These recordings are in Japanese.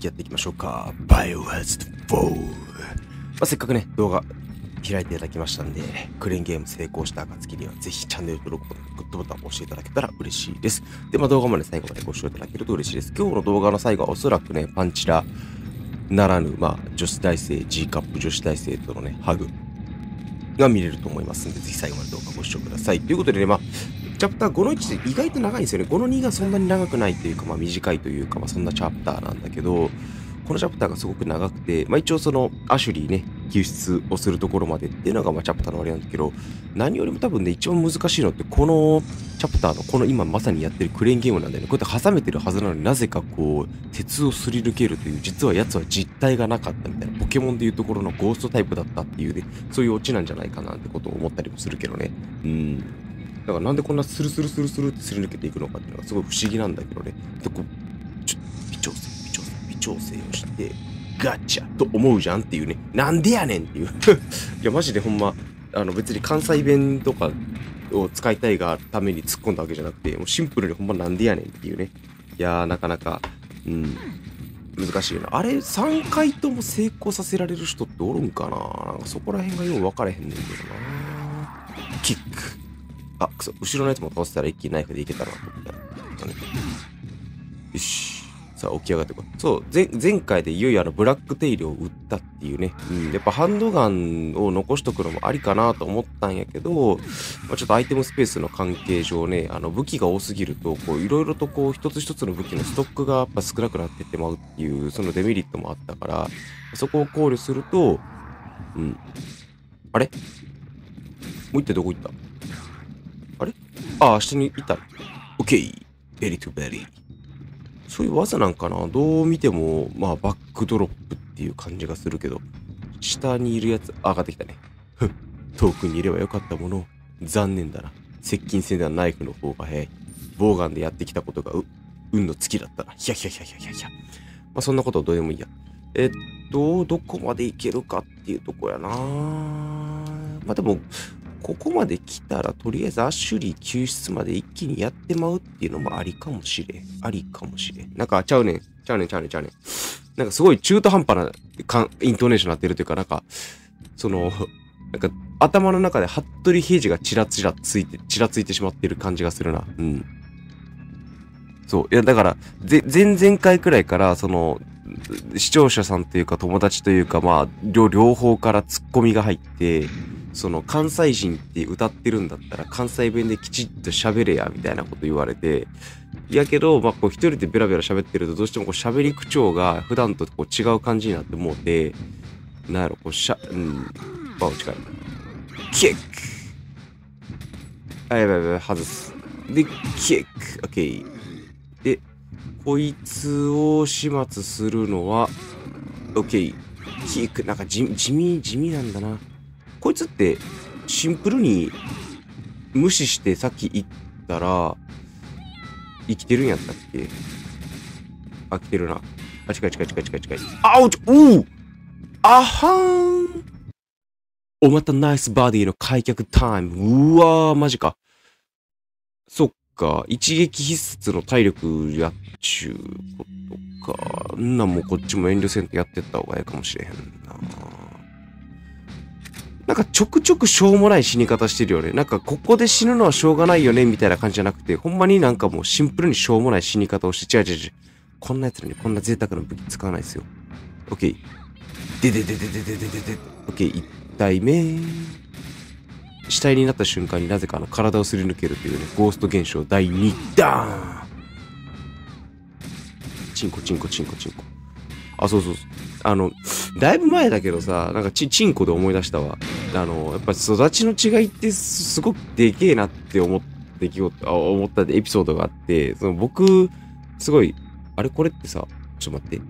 きやっていきましょうか。バイオハザード4。まあ、せっかくね、動画開いていただきましたんで、クレーンゲーム成功した暁には、ぜひチャンネル登録ボタン、グッドボタンを押していただけたら嬉しいです。で、まあ、動画まで最後までご視聴いただけると嬉しいです。今日の動画の最後はおそらくね、パンチラならぬ、まあ、女子大生、G カップ女子大生とのね、ハグが見れると思いますんで、ぜひ最後まで動画ご視聴ください。ということでね、まあ、チャプター5の1って意外と長いんですよね。5の2がそんなに長くないというか、まあ短いというか、まあそんなチャプターなんだけど、このチャプターがすごく長くて、まあ一応そのアシュリーね、救出をするところまでっていうのがまあチャプターのあれなんだけど、何よりも多分ね、一番難しいのってこのチャプターのこの今まさにやってるクレーンゲームなんだよね。こうやって挟めてるはずなのになぜかこう、鉄をすり抜けるという、実は奴は実体がなかったみたいな、ポケモンでいうところのゴーストタイプだったっていうね、そういうオチなんじゃないかなってことを思ったりもするけどね。うん。だからなんでこんなスルスルスルスルってすり抜けていくのかっていうのがすごい不思議なんだけどね。で、こう、ちょ微調整、微調整、微調整をして、ガチャと思うじゃんっていうね。なんでやねんっていう いや、マジでほんま、あの別に関西弁とかを使いたいがために突っ込んだわけじゃなくて、もうシンプルにほんまなんでやねんっていうね。いやー、なかなか、うん、難しいな。あれ、3回とも成功させられる人っておるんかななんかそこら辺がよう分かれへんねんけどな。キック。あ、くそ、後ろのやつも倒せたら一気にナイフでいけたな、と思ったよし。さあ、起き上がってこい。そう、前回でいよいよあの、ブラックテイルを撃ったっていうね。うん、やっぱハンドガンを残しとくのもありかなと思ったんやけど、まあ、ちょっとアイテムスペースの関係上ね、あの、武器が多すぎると、こう、いろいろとこう、一つ一つの武器のストックがやっぱ少なくなってってまうっていう、そのデメリットもあったから、そこを考慮すると、うん。あれもう一体どこ行ったああ、下にいた。オッケー。ベリートゥベリー。そういう技なんかなどう見ても、まあ、バックドロップっていう感じがするけど、下にいるやつ、上がってきたね。ふ遠くにいればよかったもの、残念だな。接近戦ではナイフの方が早い。ボーガンでやってきたことが、う、運の月きだったな。ひゃひゃひゃひゃひゃまあ、そんなことはどうでもいいや。えっと、どこまでいけるかっていうとこやなまあでも、ここまで来たら、とりあえずアシュリー救出まで一気にやってまうっていうのもありかもしれん。ありかもしれん。なんか、ちゃうねん。ちゃうねん、ちゃうねん、ちゃうねん。なんかすごい中途半端なかんイントネーションになってるというか、なんか、その、なんか頭の中で服部平次がちらちらついて、ちらついてしまってる感じがするな。うん。そう。いや、だから、ぜ、前々回くらいから、その、視聴者さんというか友達というか、まあ、両、両方からツッコミが入って、その関西人って歌ってるんだったら関西弁できちっと喋れやみたいなこと言われてやけど、まあ、こう一人でベラベラ喋ってるとどうしてもこう喋り口調が普段とこう違う感じになってもうてなんやろこうしゃうんバチかいキックあやばいやばい外すでキックオッケーでこいつを始末するのはオッケーキックなんか地地味地味なんだなこいつってシンプルに無視してさっき行ったら、生きてるんやったっけあ、来てるな。あ、近い近い近い近い近い。あおちおうあはーんお、またナイスバディの開脚タイム。うわー、マジか。そっか。一撃必須の体力やっちゅうことか。んなもうこっちも遠慮せんとやってった方がええかもしれへんな。なんかちょくちょくしょうもない死に方してるよね。なんかここで死ぬのはしょうがないよね、みたいな感じじゃなくて、ほんまになんかもうシンプルにしょうもない死に方をして、違う違う違う。こんなやつにこんな贅沢な武器使わないですよ。オッケー。ででででででででで。オッケー、一体目。死体になった瞬間になぜかあの体をすり抜けるというね、ゴースト現象第2弾チンコチンコチンコチンコ。あ、そうそうそう。あの、だいぶ前だけどさ、なんかち、ちんこで思い出したわ。あの、やっぱ育ちの違いってすごくでけえなって思ってきよ、事、思ったエピソードがあって、その僕、すごい、あれこれってさ、ちょっと待って。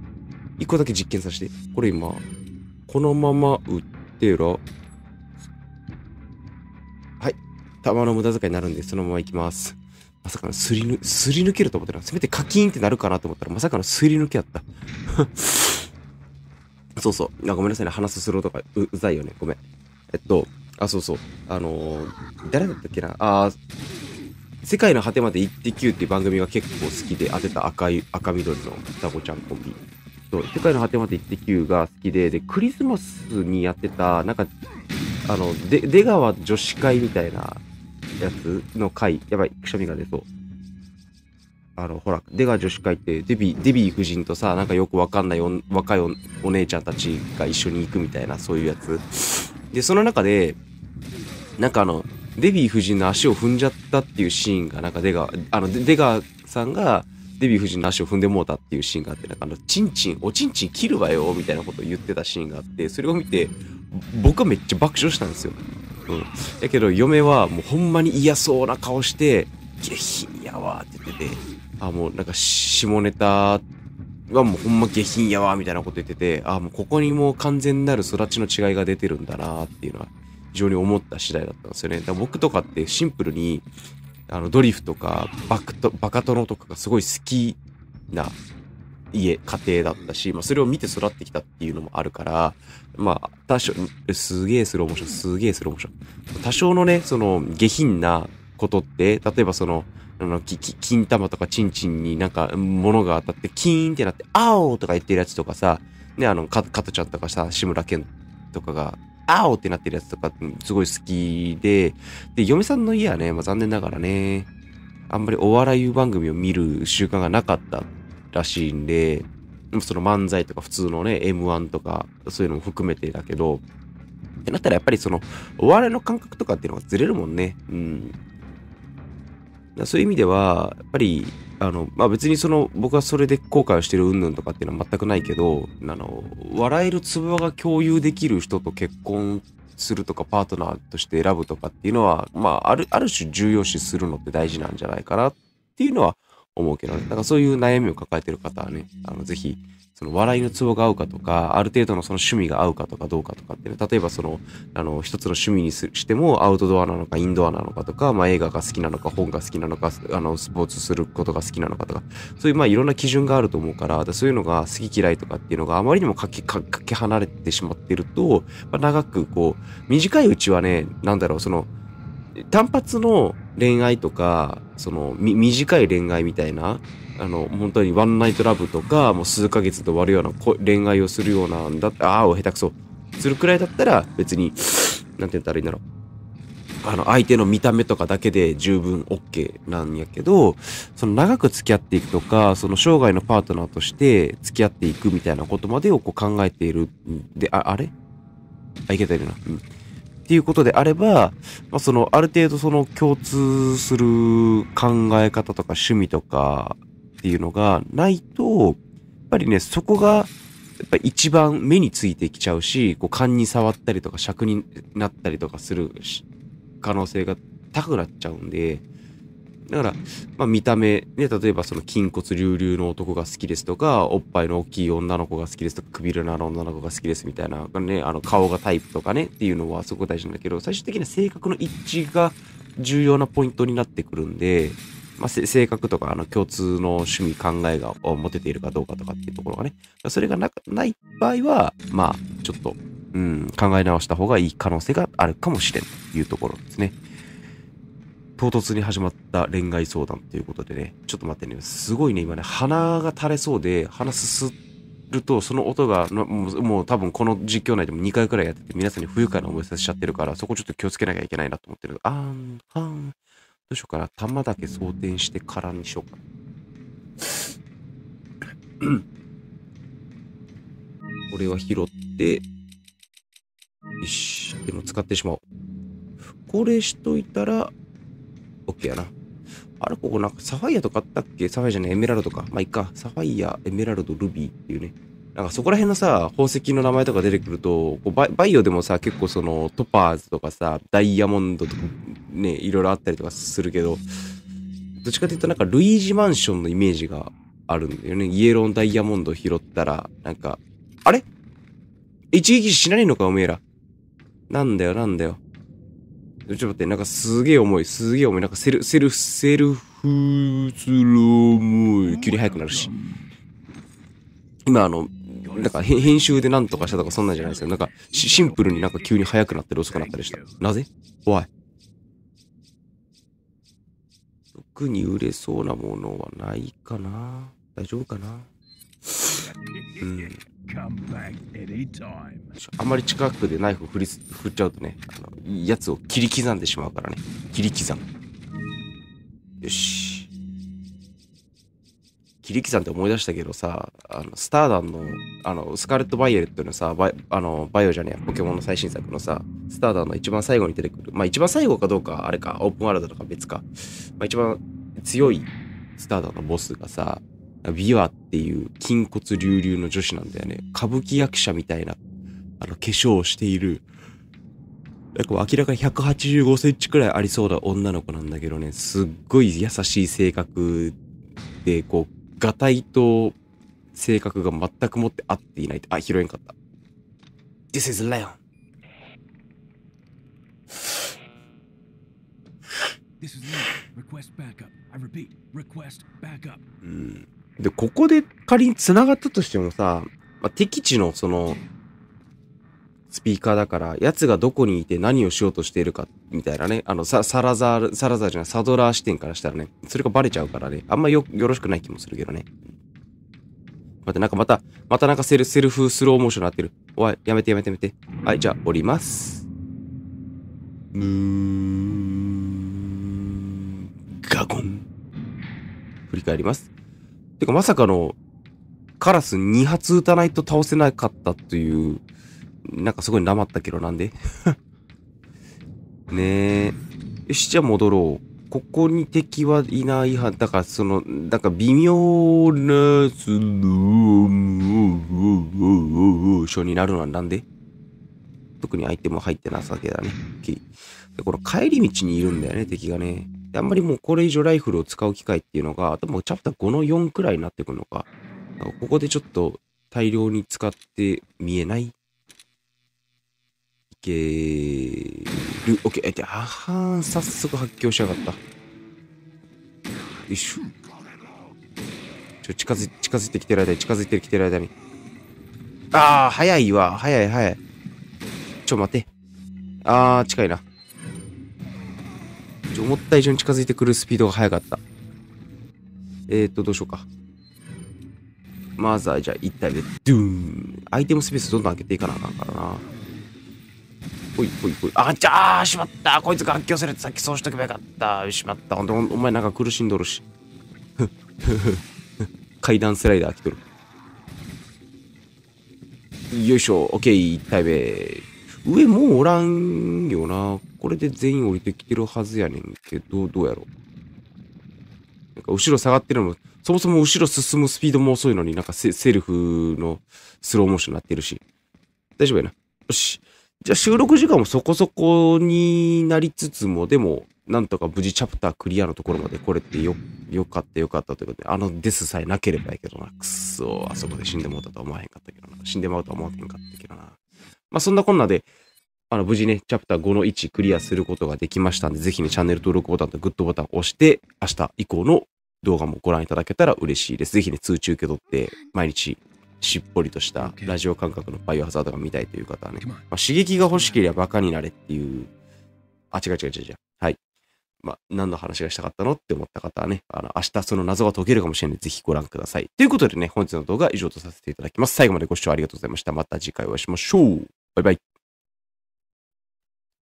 一個だけ実験させて。これ今、このまま売ってら、はい。玉の無駄遣いになるんで、そのまま行きます。まさかのすりぬ、すり抜けると思ったら、せめてカキーンってなるかなと思ったら、まさかのすり抜けやった。そうそう。あごめんなさいね。話すするとかう、うざいよね。ごめん。えっと、あ、そうそう。あのー、誰だったっけなあ世界の果てまでってきゅうっていう番組が結構好きで当てた赤い、赤緑の双子ちゃんコンビ。そう、世界の果てまできゅ q が好きで、で、クリスマスにやってた、なんか、あの、で、出川女子会みたいなやつの回。やばい、くしゃみが出そう。あの、ほら、出川女子会って、デビ、デビー夫人とさ、なんかよくわかんない若いお姉ちゃんたちが一緒に行くみたいな、そういうやつ。で、その中で、なんかあの、デビー夫人の足を踏んじゃったっていうシーンが、なんか出川、あの、出川さんが、デヴィ夫人の足を踏んでもうたっていうシーンがあって、なんかあの、チンチン、おちんちん切るわよ、みたいなことを言ってたシーンがあって、それを見て、僕はめっちゃ爆笑したんですよ。うん。やけど、嫁はもうほんまに嫌そうな顔して、下品やわって言ってて、あ、もうなんか下ネタはもうほんま下品やわ、みたいなこと言ってて、あ、もうここにもう完全なる育ちの違いが出てるんだなっていうのは非常に思った次第だったんですよね。だから僕とかってシンプルに、あの、ドリフとか、バクト、バカ殿とかがすごい好きな家、家庭だったし、まあ、それを見て育ってきたっていうのもあるから、まあ、多少、すげえスローモーション、すげえスローモーション。多少のね、その、下品なことって、例えばその、あの、き、き、金玉とかチンチンになんか物が当たってキーンってなって、あおとか言ってるやつとかさ、ね、あの、か、かとちゃんとかさ、志村けんとかが、あおってなってるやつとか、すごい好きで、で、嫁さんの家はね、まあ残念ながらね、あんまりお笑い番組を見る習慣がなかったらしいんで、その漫才とか普通のね、M1 とか、そういうのも含めてだけど、ってなったらやっぱりその、お笑いの感覚とかっていうのがずれるもんね。うん。そういう意味では、やっぱり、あの、まあ、別にその、僕はそれで後悔をしてる云々とかっていうのは全くないけど、あの、笑えるぶわが共有できる人と結婚するとか、パートナーとして選ぶとかっていうのは、まあ、ある、ある種重要視するのって大事なんじゃないかなっていうのは思うけどね。だからそういう悩みを抱えてる方はね、あの、ぜひ、その笑いのツボが合うかとか、ある程度のその趣味が合うかとかどうかとかってね、例えばその、あの、一つの趣味にしてもアウトドアなのかインドアなのかとか、まあ映画が好きなのか本が好きなのか、あの、スポーツすることが好きなのかとか、そういうまあいろんな基準があると思うから、そういうのが好き嫌いとかっていうのがあまりにもかけ、かけ離れてしまってると、まあ、長くこう、短いうちはね、なんだろう、その、単発の恋愛とか、その、短い恋愛みたいな、あの、本当にワンナイトラブとか、もう数ヶ月で終わるような恋愛をするようなんだって、ああ、下手くそ。するくらいだったら、別に、なんて言ったらいいんだろう。あの、相手の見た目とかだけで十分 OK なんやけど、その長く付き合っていくとか、その生涯のパートナーとして付き合っていくみたいなことまでをこう考えている。で、あ、あれあ、いけたよな。うん。っていうことであれば、まあ、その、ある程度その共通する考え方とか趣味とかっていうのがないと、やっぱりね、そこが、やっぱ一番目についてきちゃうし、こう、勘に触ったりとか、尺になったりとかする可能性が高くなっちゃうんで、だから、まあ、見た目、ね、例えばその筋骨隆々の男が好きですとか、おっぱいの大きい女の子が好きですとか、くびれのある女の子が好きですみたいな、ね、あの顔がタイプとかねっていうのはすごく大事なんだけど、最終的には性格の一致が重要なポイントになってくるんで、まあ、性格とかあの共通の趣味考えが持てているかどうかとかっていうところがね、それがなない場合は、まあちょっと、うん、考え直した方がいい可能性があるかもしれんというところですね。唐突に始まった恋愛相談ということでね、ちょっと待ってね、すごいね、今ね、鼻が垂れそうで、鼻すすると、その音がもう多分この実況内でも2回くらいやってて、皆さんに不愉快な思いさせちゃってるから、そこちょっと気をつけなきゃいけないなと思ってる。あーん、はーん。どうしようかな。玉だけ装填してからにしようか これは拾って、よし。でも使ってしまおう。これしといたら、OK やな。あれ、ここなんかサファイアとかあったっけサファイアじゃないエメラルドか。まあ、いっか。サファイア、エメラルド、ルビーっていうね。なんかそこら辺のさ、宝石の名前とか出てくると、こうバイオでもさ、結構そのトパーズとかさ、ダイヤモンドとかね、いろいろあったりとかするけど、どっちかっていうとなんかルイージマンションのイメージがあるんだよね。イエローのダイヤモンド拾ったら、なんか、あれ一撃死なねえのかおめえら。なんだよなんだよ。ちょっと待って、なんかすげえ重い、すげえ重い。なんかセル、セル、セルフスローム急に速くなるし。今あの、なんか編集で何とかしたとかそんなんじゃないですよ。なんかシンプルになんか急に速くなったり遅くなったりした。なぜおい。特に売れそうなものはないかな大丈夫かなうん。あんまり近くでナイフ振り振っちゃうとねあのやつを切り刻んでしまうからね切り刻むよし切り刻んで思い出したけどさあのスターダンのあのスカーレット・バイエレットのさバイあのバイオじゃねえポケモンの最新作のさスターダンの一番最後に出てくるまあ一番最後かどうかあれかオープンワールドとか別か、まあ、一番強いスターダンのボスがさ美ワっていう筋骨隆々の女子なんだよね。歌舞伎役者みたいな、あの、化粧をしている、なんか明らかに185センチくらいありそうな女の子なんだけどね、すっごい優しい性格で、こう、がたいと性格が全くもって合っていない。あ、拾えんかった。This is Leon. This is Leon. Request backup. I repeat, request backup. うん。で、ここで仮に繋がったとしてもさ、まあ、敵地のその、スピーカーだから、奴がどこにいて何をしようとしているか、みたいなね。あの、サラザーサラザーじゃない、サドラー視点からしたらね、それがバレちゃうからね、あんまよ、よろしくない気もするけどね。待って、なんかまた、またなんかセル、セルフスローモーションになってる。おい、やめてやめてやめて。はい、じゃあ、降ります。むーガゴン。振り返ります。てかまさかのカラス2発撃たないと倒せなかったという、なんかすごいなったけどなんで ねえ。よし、じゃあ戻ろう。ここに敵はいないは、だからその、なんか微妙な、その、書になるのはなんで特にアイテム入ってなさだけだね。で、この帰り道にいるんだよね、敵がね。あんまりもうこれ以上ライフルを使う機会っていうのが、多分チャプター5の4くらいになってくるのか。かここでちょっと大量に使って見えないいける。OK。あはん、早速発狂しやがった。よいしょ。ちょ、近づ近づいてきてる間に、近づいてきてる間に。あー、早いわ。早い早い。ちょ、待て。あー、近いな。思った以上に近づいてくるスピードが速かった。えー、っと、どうしようか。まずは、じゃあ1体で、ドゥーン。アイテムスペースどんどん開けていかなあかんからな。ほいほいほい。あ、じゃあ、しまった。こいつが発狂するってさっきそうしとけばよかった。しまった。ほんと、お前なんか苦しんどるし。階段スライダー来とる。よいしょ、オッケー、1体目。上もうおらんよな。これで全員降りてきてるはずやねんけど、どうやろう。なんか後ろ下がってるのも、そもそも後ろ進むスピードも遅いのになんかセセルフのスローモーションになってるし。大丈夫やな。よし。じゃあ収録時間もそこそこになりつつも、でも、なんとか無事チャプタークリアのところまで来れてよ、よかったよかったということで、あのデスさえなければやけどな。くっそー、あそこで死んでもうたとは思わへんかったけどな。死んでもうとは思わへんかったけどな。まあ、そんなこんなで、あの、無事ね、チャプター5の1クリアすることができましたんで、ぜひね、チャンネル登録ボタンとグッドボタンを押して、明日以降の動画もご覧いただけたら嬉しいです。ぜひね、通知受け取って、毎日、しっぽりとしたラジオ感覚のバイオハザードが見たいという方はね、まあ、刺激が欲しければバカになれっていう、あ、違う違う違う違う。はい。まあ、何の話がしたかったのって思った方はね、あの、明日その謎が解けるかもしれないので、ぜひご覧ください。ということでね、本日の動画は以上とさせていただきます。最後までご視聴ありがとうございました。また次回お会いしましょう。拜拜